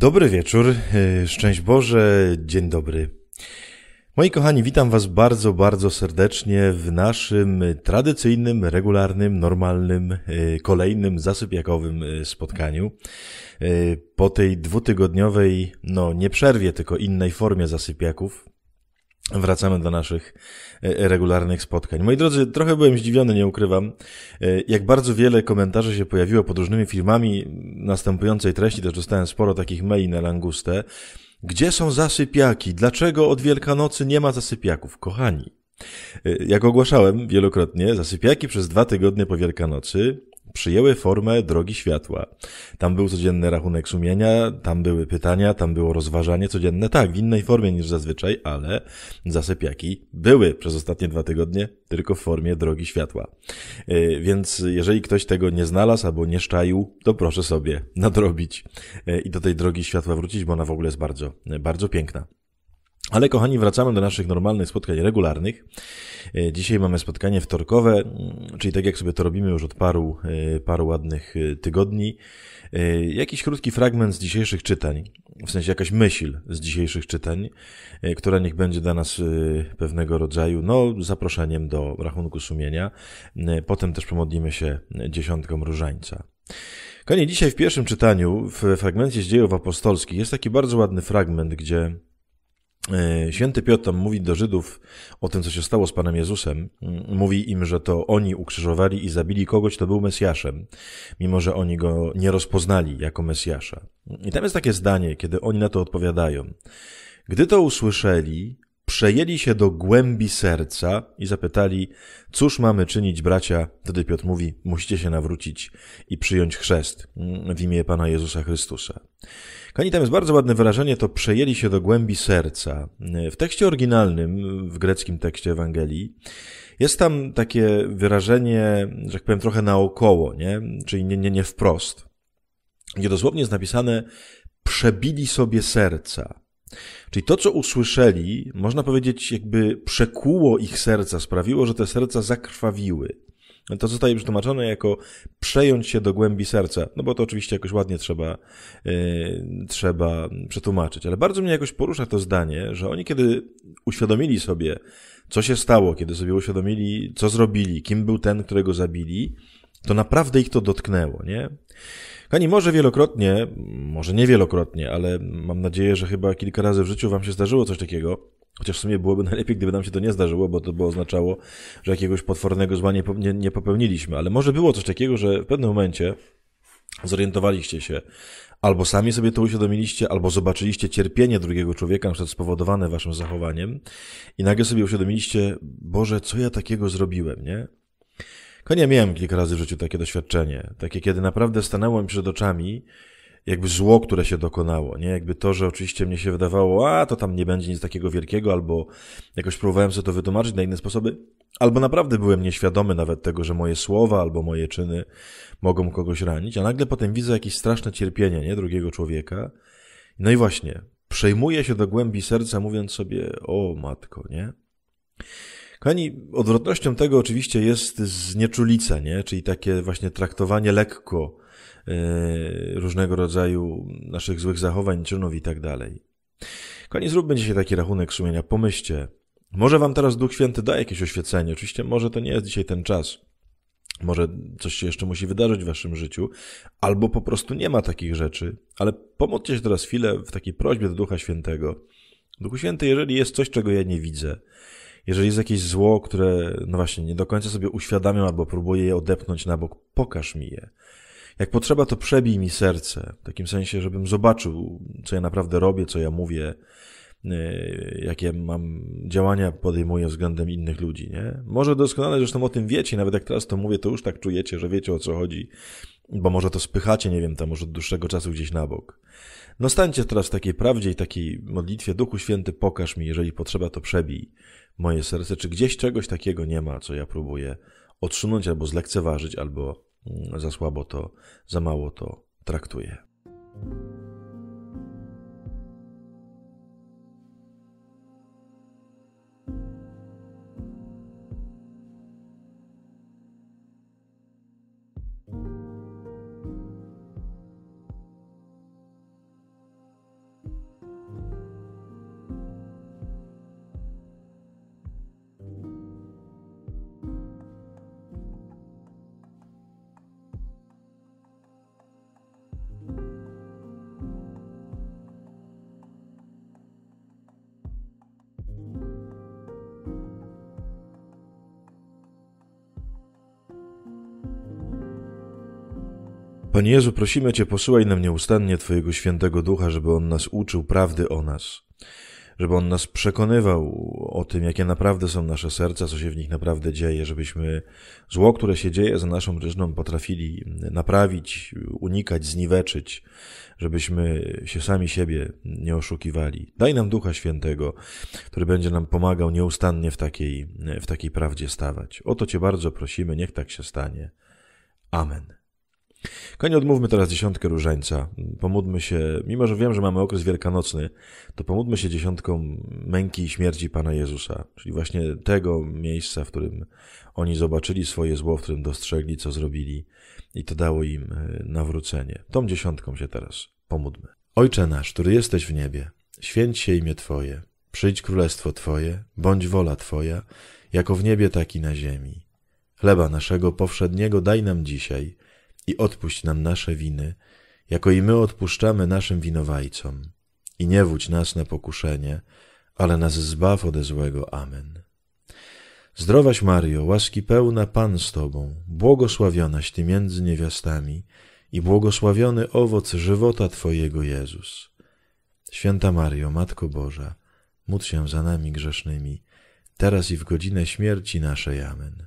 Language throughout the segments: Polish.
Dobry wieczór, e, szczęść Boże, dzień dobry. Moi kochani, witam Was bardzo, bardzo serdecznie w naszym tradycyjnym, regularnym, normalnym, e, kolejnym zasypiakowym e, spotkaniu. Po tej dwutygodniowej, no nie przerwie, tylko innej formie zasypiaków, Wracamy do naszych e, regularnych spotkań. Moi drodzy, trochę byłem zdziwiony, nie ukrywam, e, jak bardzo wiele komentarzy się pojawiło pod różnymi filmami następującej treści, też dostałem sporo takich maili na langustę. Gdzie są zasypiaki? Dlaczego od Wielkanocy nie ma zasypiaków? Kochani, e, jak ogłaszałem wielokrotnie, zasypiaki przez dwa tygodnie po Wielkanocy przyjęły formę drogi światła. Tam był codzienny rachunek sumienia, tam były pytania, tam było rozważanie codzienne, tak, w innej formie niż zazwyczaj, ale zasypiaki były przez ostatnie dwa tygodnie tylko w formie drogi światła. Y, więc jeżeli ktoś tego nie znalazł albo nie szczaił, to proszę sobie nadrobić y, i do tej drogi światła wrócić, bo ona w ogóle jest bardzo, bardzo piękna. Ale kochani, wracamy do naszych normalnych spotkań regularnych. E, dzisiaj mamy spotkanie wtorkowe, mm, czyli tak jak sobie to robimy już od paru, e, paru ładnych e, tygodni. Jakiś krótki fragment z dzisiejszych czytań, w sensie jakaś myśl z dzisiejszych czytań, która niech będzie dla nas pewnego rodzaju no, zaproszeniem do rachunku sumienia. Potem też pomodlimy się dziesiątką różańca. Kochani, dzisiaj w pierwszym czytaniu, w fragmencie z dziejów apostolskich, jest taki bardzo ładny fragment, gdzie E, święty Piotr mówi do Żydów o tym, co się stało z Panem Jezusem. Mm, mówi im, że to oni ukrzyżowali i zabili kogoś, kto był Mesjaszem, mimo że oni go nie rozpoznali jako Mesjasza. I tam jest takie zdanie, kiedy oni na to odpowiadają. Gdy to usłyszeli, przejęli się do głębi serca i zapytali, cóż mamy czynić, bracia? Wtedy Piotr mówi, musicie się nawrócić i przyjąć chrzest w imię Pana Jezusa Chrystusa. Kani tam jest bardzo ładne wyrażenie, to przejęli się do głębi serca. W tekście oryginalnym, w greckim tekście Ewangelii, jest tam takie wyrażenie, że tak powiem, trochę naokoło, nie? czyli nie, nie, nie wprost. Gdzie dosłownie jest napisane, przebili sobie serca. Czyli to, co usłyszeli, można powiedzieć, jakby przekuło ich serca, sprawiło, że te serca zakrwawiły. To zostaje przetłumaczone jako przejąć się do głębi serca, no bo to oczywiście jakoś ładnie trzeba, yy, trzeba przetłumaczyć. Ale bardzo mnie jakoś porusza to zdanie, że oni kiedy uświadomili sobie, co się stało, kiedy sobie uświadomili, co zrobili, kim był ten, którego zabili, to naprawdę ich to dotknęło, nie? Kani może wielokrotnie, może niewielokrotnie, ale mam nadzieję, że chyba kilka razy w życiu wam się zdarzyło coś takiego. Chociaż w sumie byłoby najlepiej, gdyby nam się to nie zdarzyło, bo to by oznaczało, że jakiegoś potwornego zła nie, nie, nie popełniliśmy. Ale może było coś takiego, że w pewnym momencie zorientowaliście się, albo sami sobie to uświadomiliście, albo zobaczyliście cierpienie drugiego człowieka, na przykład spowodowane waszym zachowaniem, i nagle sobie uświadomiliście, Boże, co ja takiego zrobiłem, nie? Chyba nie miałem kilka razy w życiu takie doświadczenie, takie kiedy naprawdę stanęło mi przed oczami jakby zło, które się dokonało, nie? Jakby to, że oczywiście mnie się wydawało, a to tam nie będzie nic takiego wielkiego, albo jakoś próbowałem sobie to wytłumaczyć na inne sposoby, albo naprawdę byłem nieświadomy nawet tego, że moje słowa albo moje czyny mogą kogoś ranić, a nagle potem widzę jakieś straszne cierpienie, nie? Drugiego człowieka. No i właśnie, przejmuję się do głębi serca, mówiąc sobie, o matko, nie? Kochani, odwrotnością tego oczywiście jest znieczulica, nie? Czyli takie właśnie traktowanie lekko yy, różnego rodzaju naszych złych zachowań, czynów i tak dalej. Kochani, zróbmy dzisiaj taki rachunek sumienia. Pomyślcie, może wam teraz Duch Święty da jakieś oświecenie. Oczywiście może to nie jest dzisiaj ten czas. Może coś się jeszcze musi wydarzyć w waszym życiu, albo po prostu nie ma takich rzeczy, ale pomóżcie się teraz chwilę w takiej prośbie do Ducha Świętego. Duchu Święty, jeżeli jest coś, czego ja nie widzę, jeżeli jest jakieś zło, które, no właśnie, nie do końca sobie uświadamiam albo próbuję je odepchnąć na bok, pokaż mi je. Jak potrzeba, to przebij mi serce, w takim sensie, żebym zobaczył, co ja naprawdę robię, co ja mówię, y, jakie mam działania podejmuję względem innych ludzi, nie? Może doskonale zresztą o tym wiecie, nawet jak teraz to mówię, to już tak czujecie, że wiecie o co chodzi, bo może to spychacie, nie wiem, tam już od dłuższego czasu gdzieś na bok. No stańcie teraz w takiej prawdzie i takiej modlitwie, Duchu Święty, pokaż mi, jeżeli potrzeba, to przebij moje serce, czy gdzieś czegoś takiego nie ma, co ja próbuję odsunąć albo zlekceważyć, albo mm, za słabo to, za mało to traktuję. Panie Jezu, prosimy Cię, posyłaj nam nieustannie Twojego świętego ducha, żeby on nas uczył prawdy o nas, żeby on nas przekonywał o tym, jakie naprawdę są nasze serca, co się w nich naprawdę dzieje, żebyśmy zło, które się dzieje za naszą ryżną, potrafili naprawić, unikać, zniweczyć, żebyśmy się sami siebie nie oszukiwali. Daj nam Ducha Świętego, który będzie nam pomagał nieustannie w takiej, w takiej prawdzie stawać. O to Cię bardzo prosimy, niech tak się stanie. Amen. Kochani, odmówmy teraz dziesiątkę różańca. Pomódmy się, mimo że wiem, że mamy okres wielkanocny, to pomódmy się dziesiątką męki i śmierci Pana Jezusa, czyli właśnie tego miejsca, w którym oni zobaczyli swoje zło, w którym dostrzegli, co zrobili i to dało im e, nawrócenie. Tą dziesiątką się teraz pomódmy. Ojcze nasz, który jesteś w niebie, święć się imię Twoje, przyjdź królestwo Twoje, bądź wola Twoja, jako w niebie, tak i na ziemi. Chleba naszego powszedniego daj nam dzisiaj – i odpuść nam nasze winy, jako i my odpuszczamy naszym winowajcom. I nie wódź nas na pokuszenie, ale nas zbaw ode złego. Amen. Zdrowaś Mario, łaski pełna Pan z Tobą, błogosławionaś Ty między niewiastami i błogosławiony owoc żywota Twojego Jezus. Święta Mario, Matko Boża, módl się za nami grzesznymi, teraz i w godzinę śmierci naszej. Amen.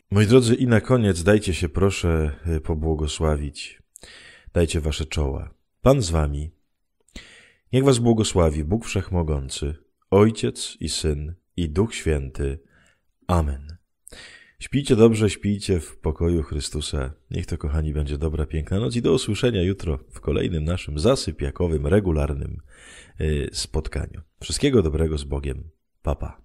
Moi drodzy, i na koniec dajcie się proszę e, pobłogosławić. Dajcie wasze czoła. Pan z wami. Niech was błogosławi Bóg Wszechmogący, Ojciec i Syn i Duch Święty. Amen. Śpijcie dobrze, śpijcie w pokoju Chrystusa. Niech to, kochani, będzie dobra, piękna noc i do usłyszenia jutro w kolejnym naszym zasypiakowym, regularnym e, spotkaniu. Wszystkiego dobrego z Bogiem. Papa. Pa.